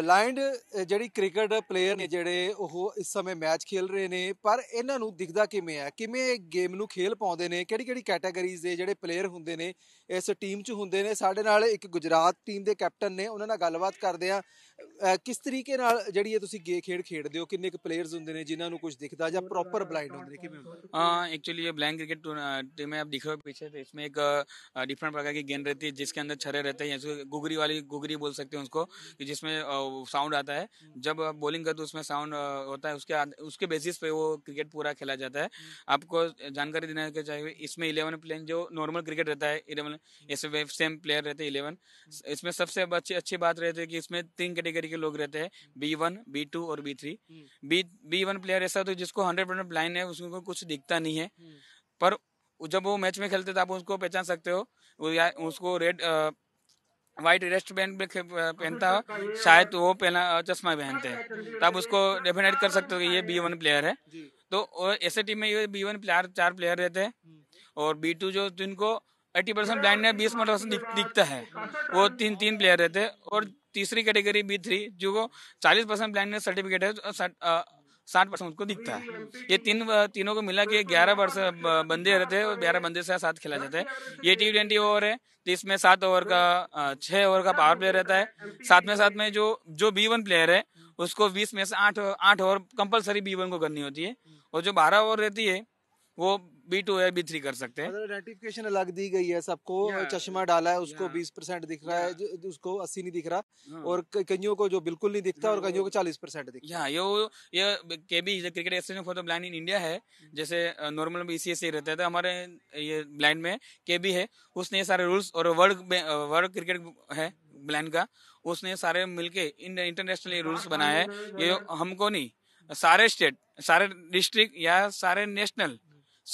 Blind ਜਿਹੜੀ cricket player ਨੇ ਜਿਹੜੇ ਉਹ ਇਸ ਸਮੇਂ ਮੈਚ ਖੇਲ ਰਹੇ ਨੇ ਪਰ ਇਹਨਾਂ ਨੂੰ ਦਿਖਦਾ ਕਿਵੇਂ ਆ ਕਿਵੇਂ ਗੇਮ ਨੂੰ ਖੇਲ ਪਾਉਂਦੇ ਨੇ ਕਿਹੜੀ ਕਿਹੜੀ ਕੈਟਾਗਰੀਜ਼ ਦੇ ਜਿਹੜੇ ਪਲੇਅਰ ਹੁੰਦੇ ਨੇ ਇਸ ਟੀਮ 'ਚ ਹੁੰਦੇ ਨੇ ਸਾਡੇ ਨਾਲ ਇੱਕ ਗੁਜਰਾਤ ਟੀਮ ਦੇ ਕੈਪਟਨ ਨੇ ਉਹਨਾਂ ਨਾਲ ਗੱਲਬਾਤ ਕਰਦੇ ਆ ਕਿਸ ਤਰੀਕੇ ਨਾਲ ਜਿਹੜੀ ਇਹ ਤੁਸੀਂ ਗੇ ਖੇਡ ਖੇਡਦੇ ਹੋ ਕਿੰਨੇ ਕੁ ਪਲੇਅਰਸ ਹੁੰਦੇ ਨੇ ਜਿਨ੍ਹਾਂ ਨੂੰ ਕੁਝ ਦਿਖਦਾ ਜਾਂ ਪ੍ਰੋਪਰ ਬਲਾਈਂਡ ਹੁੰਦੇ ਨੇ ਕਿਵੇਂ ਹੁੰਦੇ ਹਾਂ एक्चुअली ये ब्लैंक क्रिकेट टीम है आप दिखो पीछे तो इसमें एक डिफरेंट प्रकार की गेंद रहती ਅੰਦਰ ਛਰੇ ਰਹਤੇ ਹੈ रहते हैं गुगरी वाली गुगरी बोल सकते हैं उसको जिसमें साउंड आता है हम्म। जब आप बॉलिंग करते तो उसमें साउंड होता है उसके उसके बेसिस पे वो क्रिकेट पूरा खेला जाता है हम्म। आपको जानकारी देना के चाहिए इसमें इलेवन प्लेन जो नॉर्मल क्रिकेट रहता है इलेवन इसमें सेम प्लेयर रहते हैं इलेवन हम्म। इसमें सबसे अच्छी अच्छी बात रहती है कि इसमें तीन कैटेगरी के लोग रहते हैं बी वन बी टू और B three B B one player ऐसा होता है जिसको हंड्रेड परसेंट ब्लाइंड है उसको कुछ दिखता नहीं है पर जब वो मैच में खेलते तो आप उसको पहचान सकते हो तो उसको रेड व्हाइट रेस्ट बैंड पहनता हाँ, हाँ, हाँ। शायद तो वो पहना चश्मा पहनते हैं तब उसको डेफिनेट कर सकते हो कि ये बी वन प्लेयर है तो ऐसे टीम में ये बी वन प्लेयर चार प्लेयर रहते हैं हम्म। और बी टू जो जिनको एट्टी परसेंट ब्लाइंड में बीस परसेंट दिखता है वो तीन तीन प्लेयर रहते हैं और तीसरी कैटेगरी बी थ्री जो चालीस परसेंट ब्लाइंड सर्टिफिकेट है साठ परसेंट उसको दिखता है ये तीन तीनों को मिला के ग्यारह बंदे रहते हैं और ग्यारह बंदे से साथ खेला जाता है ये टी ट्वेंटी ओवर है तो इसमें सात ओवर का छः ओवर का पावर प्लेयर रहता है साथ में साथ में जो जो बी वन प्लेयर है उसको बीस में से आठ आठ ओवर कंपलसरी बी वन को करनी होती है और जो बारह ओवर रहती है वो बी टू या बी थ्री कर सकते हैं नोटिफिकेशन मतलब अलग दी गई है सबको चश्मा डाला है उसको बीस परसेंट दिख रहा है उसको अस्सी नहीं दिख रहा हाँ। और कईयों को जो बिल्कुल नहीं दिखता और कईयों को चालीस परसेंट दिख रहा ये ये के B cricket association for the blind in India है hmm। जैसे नॉर्मल बी सी एस रहता है तो हमारे ये ब्लाइंड में के बी है उसने ये सारे रूल्स और वर्ल्ड वर्ल्ड क्रिकेट है ब्लाइंड का उसने सारे मिलके इंटरनेशनल रूल्स बनाए हैं ये हमको नहीं सारे स्टेट सारे डिस्ट्रिक्ट या सारे नेशनल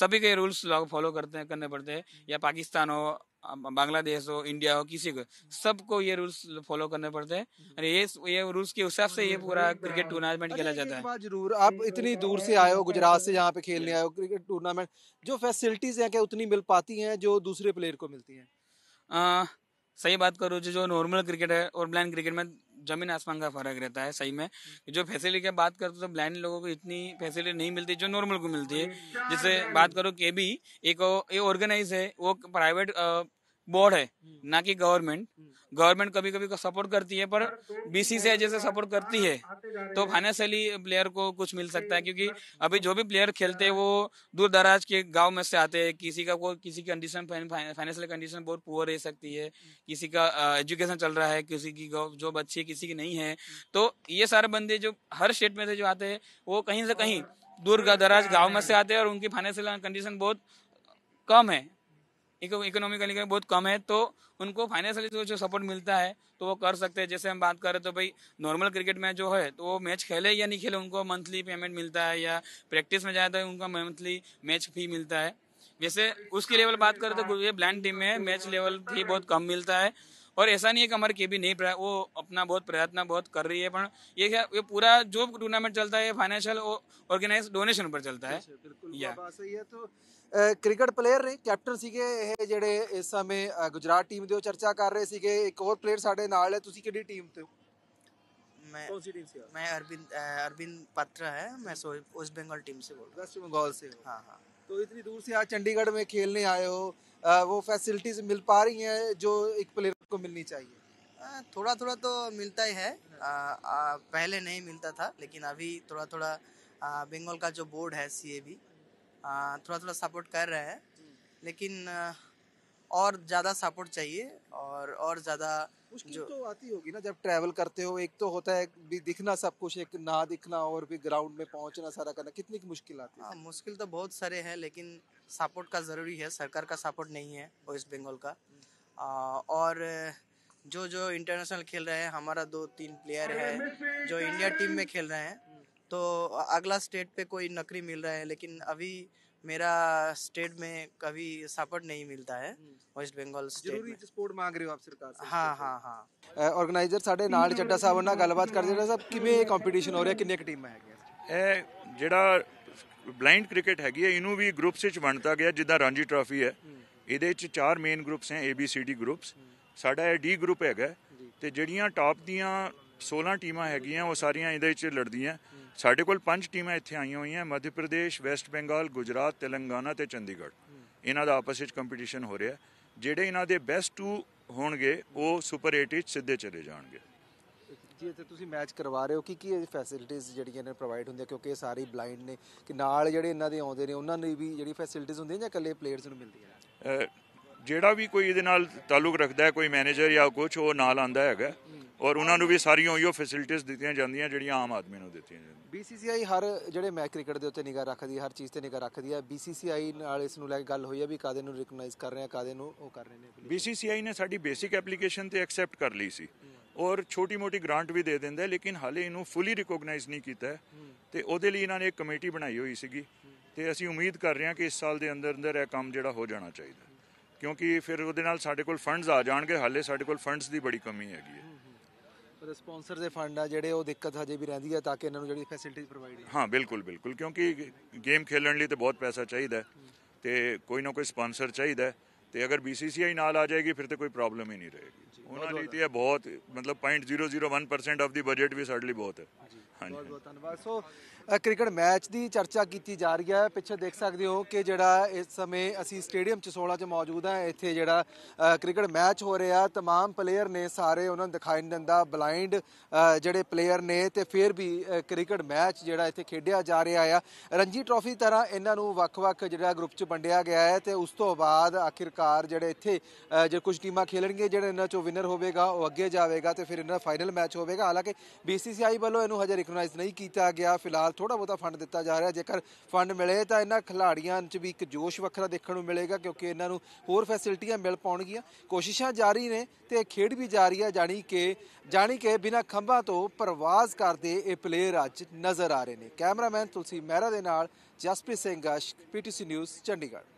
सभी के रूल्स लोग फॉलो करते हैं करने पड़ते हैं हम्म। या पाकिस्तान हो बांग्लादेश हो इंडिया हो किसी को हम्म। सबको ये रूल्स फॉलो करने पड़ते हैं हम्म। ये ये रूल्स के हिसाब से ये पूरा क्रिकेट टूर्नामेंट खेला जाता है जरूर आप इतनी दूर से आए हो गुजरात से यहाँ पे खेलने आए हो क्रिकेट टूर्नामेंट जो फैसिलिटीज हैं क्या उतनी मिल पाती हैं जो दूसरे प्लेयर को मिलती हैं सही बात करो जो जो नॉर्मल क्रिकेट है और ब्लाइंड क्रिकेट में जमीन आसमान का फर्क रहता है सही में हम्म। जो फैसिलिटी की बात करते तो ब्लाइंड लोगों को इतनी फैसिलिटी नहीं मिलती जो नॉर्मल को मिलती है जैसे बात करो के बी एक ऑर्गेनाइज है वो प्राइवेट बोर्ड है हम्म। ना कि गवर्नमेंट गवर्नमेंट कभी कभी को सपोर्ट करती है पर बीसी से जैसे सपोर्ट करती है तो फाइनेंशियली प्लेयर को कुछ मिल सकता है क्योंकि अभी जो भी प्लेयर खेलते हैं वो दूर दराज के गाँव में से आते हैं किसी का किसी की कंडीशन फाइनेंशियल कंडीशन बहुत पुअर रह सकती है किसी का एजुकेशन चल रहा है किसी की जॉब अच्छी है किसी की नहीं है तो ये सारे बंदे जो हर स्टेट में से जो आते हैं वो कहीं से कहीं दूर दराज गाँव में से आते हैं और उनकी फाइनेंशियल कंडीशन बहुत कम है इकोनॉमिकली बहुत कम है तो उनको फाइनेंशियली जो सपोर्ट मिलता है तो वो कर सकते हैं जैसे हम बात करें तो भाई नॉर्मल क्रिकेट मैच जो है तो वो मैच खेले या नहीं खेले उनको मंथली पेमेंट मिलता है या प्रैक्टिस में जाए तो उनका मंथली मैच फी मिलता है वैसे उसकी लेवल बात करें तो ये ब्लाइंड टीम में मैच लेवल फी बहुत कम मिलता है और ऐसा नहीं है कि हमारी केबी नहीं वो अपना बहुत प्रयत्न बहुत कर रही है पर ये क्या ये पूरा जो टूर्नामेंट चलता है फाइनेंशियल ऑर्गेनाइज डोनेशन पर चलता है या क्रिकेट प्लेयर ने कैप्टन ਪਲੇਅਰ जेडे इस समय गुजरात टीम दे चर्चा कर रहे ਦੇ एक और प्लेयर ਰਹੇ नाल है ਹੋਰ ਪਲੇਅਰ ਤੁਸੀਂ ਕਿਹੜੀ ਟੀਮ ਤੇ ਹੋ मैं टीम से मैं अरविंद अरविंद पात्रा है मैं सो वेस्ट बंगाल टीम से बोल रहा वेस्ट बंगाल से हाँ हाँ तो इतनी दूर से आज चंडीगढ़ में खेलने आए हो वो फैसिलिटीज मिल पा रही हैं जो एक प्लेयर को मिलनी चाहिए थोड़ा थोड़ा तो मिलता ही है आ, आ, पहले नहीं मिलता था लेकिन अभी थोड़ा थोड़ा आ, बंगाल का जो बोर्ड है सी ए बी थोड़ा थोड़ा सपोर्ट कर रहे हैं लेकिन और ज़्यादा सपोर्ट चाहिए और और ज़्यादा मुश्किल तो आती होगी ना जब ट्रैवल करते हो एक तो होता है भी दिखना सब कुछ एक ना दिखना और भी ग्राउंड में पहुंचना सारा करना कितनी की मुश्किल आती है आ, हाँ, मुश्किल तो बहुत सारे हैं लेकिन सपोर्ट का ज़रूरी है सरकार का सपोर्ट नहीं है वेस्ट बंगाल का और जो जो इंटरनेशनल खेल रहे हैं हमारा दो तीन प्लेयर है जो इंडिया टीम में खेल रहे हैं तो अगला स्टेट पे कोई नौकरी मिल रहा है लेकिन अभी मेरा स्टेट में कभी सपोर्ट नहीं मिलता है वेस्ट बंगाल स्टेट मांग रहे हो आप सरकार से हाँ हाँ हाँ ऑर्गेनाइजर साढ़े नाल चड्डा साहब ना गलबात कर रहे सब कि कंपटीशन हो रहा है किन्नी टीम है ਇਹ ਜਿਹੜਾ ਬਲਾਈਂਡ ਕ੍ਰਿਕਟ ਹੈਗੀ ਹੈ ਇਹਨੂੰ ਵੀ ਗਰੁੱਪਸ ਵਿੱਚ ਵੰਡਤਾ ਇਹਦੇ ਚ ਚਾਰ ਮੇਨ ਗਰੁੱਪਸ ਹੈ ਏਬੀਸੀਡੀ ਗਰੁੱਪਸ ਸਾਡਾ ਇਹ ਡੀ ਗਰੁੱਪ ਹੈਗਾ ਤੇ ਜਿਹੜੀਆਂ ਟਾਪ ਦੀਆਂ 16 ਟੀਮਾਂ ਹੈਗੀਆਂ ਉਹ ਸਾਰੀਆਂ ਇਹਦੇ ਵਿੱਚ ਲੜਦੀਆਂ ਸਾਡੇ ਕੋਲ ਪੰਜ ਟੀਮਾਂ ਇੱਥੇ ਆਈਆਂ ਹੋਈਆਂ ਮੱਧ ਪ੍ਰਦੇਸ਼ ਵੈਸਟ ਬੰਗਾਲ ਗੁਜਰਾਤ ਤੇਲੰਗਾਨਾ ਤੇ ਚੰਡੀਗੜ੍ਹ ਇਹਨਾਂ ਦਾ ਆਪਸ ਵਿੱਚ ਕੰਪੀਟੀਸ਼ਨ ਹੋ ਰਿਹਾ ਜਿਹੜੇ ਇਹਨਾਂ ਦੇ ਬੈਸਟ ਟੂ ਹੋਣਗੇ ਉਹ ਸੁਪਰ 8 ਵਿੱਚ ਸਿੱਧੇ ਚਲੇ ਜਾਣਗੇ ਜੀ ਤੇ ਤੁਸੀਂ ਮੈਚ ਕਰਵਾ ਰਹੇ ਹੋ ਕਿ ਕੀ ਫੈਸਿਲਿਟੀਆਂ ਜਿਹੜੀਆਂ ਨੇ ਪ੍ਰੋਵਾਈਡ ਹੁੰਦੀਆਂ ਕਿਉਂਕਿ ਇਹ ਸਾਰੇ ਬਲਾਈਂਡ ਨੇ ਕਿ ਨਾਲ ਜਿਹੜੇ ਇਹਨਾਂ ਦੇ ਆਉਂਦੇ ਨੇ ਉਹਨਾਂ ਨੂੰ ਵੀ ਜਿਹੜੀ ਫੈਸਿਲਿਟੀਆਂ ਹੁੰਦੀਆਂ ਜਾਂ ਇਕੱਲੇ ਪਲੇਅਰਸ ਨੂੰ ਮਿਲਦੀਆਂ ਜਿਹੜਾ ਵੀ ਕੋਈ ਇਹਦੇ ਨਾਲ ਤਾਲੁਕ ਰੱਖਦਾ ਹੈ ਕੋਈ ਮੈਨੇਜਰ ਜਾਂ ਕੁਝ ਉਹ ਨਾਲ ਆਂਦਾ ਹੈਗਾ ਔਰ ਉਹਨਾਂ ਨੂੰ ਵੀ ਸਾਰੀਆਂ ਉਹ ਫੈਸਿਲਿਟੀਆਂ ਦਿੱਤੀਆਂ ਜਾਂਦੀਆਂ ਜਿਹੜੀਆਂ ਆਮ ਆਦਮੀ ਨੂੰ ਦਿੱਤੀਆਂ ਜਾਂਦੀਆਂ ਬੀਸੀਸੀਆਈ ਹਰ ਜਿਹੜੇ ਮੈਚ ਕ੍ਰਿਕਟ ਦੇ ਉੱਤੇ ਨਿਗਾਹ ਰੱਖਦੀ ਹੈ ਹਰ ਚੀਜ਼ ਤੇ ਨਿਗਾਹ ਰੱਖਦੀ ਹੈ ਬੀਸੀਸੀਆਈ ਨਾਲ ਇਸ ਨੂੰ ਲੈ ਕੇ ਗੱਲ ਹੋਈ ਹੈ ਵੀ ਕਾਦੇ ਨੂੰ ਰਿਕਗਨਾਈਜ਼ ਕਰ ਰਹੇ ਆ ਕਾਦੇ ਨੂੰ ਉਹ ਕਰ ਰਹੇ ਨੇ ਬੀਸੀਸੀਆਈ ਨੇ ਸਾਡੀ ਬੇਸਿਕ ਐਪਲੀਕੇਸ਼ਨ ਤੇ ਐਕਸੈਪਟ ਕਰ ਲਈ ਸੀ ਔਰ ਛੋਟੀ ਮੋਟੀ ਗ੍ਰਾਂਟ ਵੀ ਦੇ ਦਿੰਦੇ ਲੇਕਿਨ ਹਾਲੇ ਇਹਨੂੰ ਫੁੱਲੀ ਰਿਕਗਨਾਈਜ਼ ਨਹੀਂ ਕੀਤਾ ਤੇ ਉਹਦੇ ਲਈ ਇਹਨਾਂ ਨੇ ਇੱਕ ਕਮੇਟੀ ਬਣਾਈ ਹੋਈ ਸੀਗੀ ਤੇ ਅਸੀਂ ਉਮੀਦ ਕਰ ਰਹੇ ਹਾਂ ਕਿ ਇਸ ਸਾਲ ਦੇ ਅੰਦਰ ਅੰਦਰ ਇਹ ਕੰਮ ਜਿਹੜਾ ਹੋ ਜਾਣਾ ਚਾਹੀਦਾ ਕਿਉਂਕਿ ਫਿਰ ਉਹਦੇ ਨਾਲ ਸਾਡੇ ਕੋਲ ਫੰਡਸ ਆ ਜਾਣਗੇ ਹਾਲੇ ਸਾਡੇ ਕੋਲ ਫੰਡਸ ਦੀ ਬੜੀ ਕਮੀ ਹੈਗੀ ਹੈ ਪਰ ਸਪਾਂਸਰ ਦੇ ਫੰਡ ਆ ਜਿਹੜੇ ਉਹ ਦਿੱਕਤ ਹਜੇ ਵੀ ਰਹਿੰਦੀ ਹੈ ਤਾਂ ਕਿ ਇਹਨਾਂ ਨੂੰ ਜਿਹੜੀ ਫੈਸਿਲਿਟੀ ਪ੍ਰੋਵਾਈਡ ਹਾਂ ਬਿਲਕੁਲ ਬਿਲਕੁਲ ਕਿਉਂਕਿ ਗੇਮ ਖੇਲਣ ਲਈ ਤੇ ਬਹੁਤ ਪੈਸਾ ਚਾਹੀਦਾ ਤੇ ਕੋਈ ਨਾ ਕੋਈ ਸਪਾਂਸਰ ਚਾਹੀਦਾ ਤੇ ਅਗਰ ਬੀਸੀਸੀਆਈ ਨਾਲ ਆ ਜਾਏਗੀ ਫਿਰ ਤੇ ਕੋਈ ਪ੍ਰੋਬਲਮ ਹੀ ਨਹੀਂ ਰਹੇਗੀ ਉਹਨਾਂ ਲਈ ਤੇ ਬਹੁਤ ਮਤਲਬ 0.001% ਆਫ ਦੀ ਬਜਟ ਵੀ ਸਾਡੇ ਲਈ ਬਹੁਤ ਹੈ ਹਾਂਜੀ ਬਹੁਤ ਬਹੁਤ ਧੰਨਵਾਦ ਸੋ ਕ੍ਰਿਕਟ ਮੈਚ ਦੀ ਚਰਚਾ ਕੀਤੀ ਜਾ ਰਹੀ ਹੈ ਪਿੱਛੇ ਦੇਖ ਸਕਦੇ ਹੋ ਕਿ ਜਿਹੜਾ ਇਸ ਸਮੇਂ ਅਸੀਂ ਸਟੇਡੀਅਮ 'ਚ 16 'ਚ ਮੌਜੂਦ ਹਾਂ ਇੱਥੇ ਜਿਹੜਾ ਕ੍ਰਿਕਟ ਮੈਚ ਹੋ ਰਿਹਾ ਹੈ तमाम ਪਲੇਅਰ ਨੇ ਸਾਰੇ ਉਹਨਾਂ ਨੂੰ ਦਿਖਾਈ ਨਹੀਂ ਦਿੰਦਾ ਬਲਾਈਂਡ ਜਿਹੜੇ ਪਲੇਅਰ ਨੇ ਤੇ ਫਿਰ ਵੀ ਕ੍ਰਿਕਟ ਮੈਚ ਜਿਹੜਾ ਇੱਥੇ ਖੇਡਿਆ ਜਾ ਰਿਹਾ ਆ ਰਣਜੀ ਟਰਾਫੀ ਤਰ੍ਹਾਂ ਇਹਨਾਂ ਨੂੰ ਵੱਖ-ਵੱਖ ਜਿਹੜਾ ਗਰੁੱਪ 'ਚ ਵੰਡਿਆ ਗਿਆ ਹੈ ਤੇ ਉਸ ਤੋਂ ਬਾਅਦ ਆਖਿਰਕਾਰ ਅਨੁਸਾਰ ਜਿਹੜੇ ਇੱਥੇ ਜੇ ਕੁਝ ਟੀਮਾਂ ਖੇਲਣਗੇ ਜਿਹੜੇ ਇਹਨਾਂ ਚੋਂ ਵਿਨਰ ਹੋਵੇਗਾ ਉਹ ਅੱਗੇ ਜਾਵੇਗਾ ਤੇ ਫਿਰ ਇਹਨਾਂ ਫਾਈਨਲ ਮੈਚ ਹੋਵੇਗਾ ਹਾਲਾਂਕਿ ਬੀਸੀਸੀਆਈ ਵੱਲੋਂ ਇਹਨੂੰ ਹਜੇ ਰਿਕਗਨਾਈਜ਼ ਨਹੀਂ ਕੀਤਾ ਗਿਆ ਫਿਲਹਾਲ ਥੋੜਾ ਬਹੁਤਾ ਫੰਡ ਦਿੱਤਾ ਜਾ ਰਿਹਾ ਜੇਕਰ ਫੰਡ ਮਿਲੇ ਤਾਂ ਇਹਨਾਂ ਖਿਡਾਰੀਆਂ 'ਚ ਵੀ ਇੱਕ ਜੋਸ਼ ਵੱਖਰਾ ਦੇਖਣ ਨੂੰ ਮਿਲੇਗਾ ਕਿਉਂਕਿ ਇਹਨਾਂ ਨੂੰ ਹੋਰ ਫੈਸਿਲਿਟੀਆਂ ਮਿਲ ਪਾਉਣਗੀਆਂ ਕੋਸ਼ਿਸ਼ਾਂ ਜਾਰੀ ਨੇ ਤੇ ਖੇਡ ਵੀ ਜਾਰੀ ਹੈ ਜਾਨੀ ਕਿ ਜਾਨੀ ਕਿ ਬਿਨਾਂ ਖੰਭਾਂ ਤੋਂ ਪਰਵਾਜ਼ ਕਰਦੇ ਇਹ ਪਲੇਅਰ ਅੱਜ ਨਜ਼ਰ ਆ ਰਹੇ ਨੇ ਕੈਮਰਾਮੈਨ ਤੁਲਸੀ ਮਹਿਰਾ ਦੇ ਨਾਲ ਜਸਪ੍ਰੀਤ ਸਿੰਘ ਗਸ਼ ਪੀਟੀਸੀ ਨਿਊਜ਼ ਚੰਡੀਗੜ੍ਹ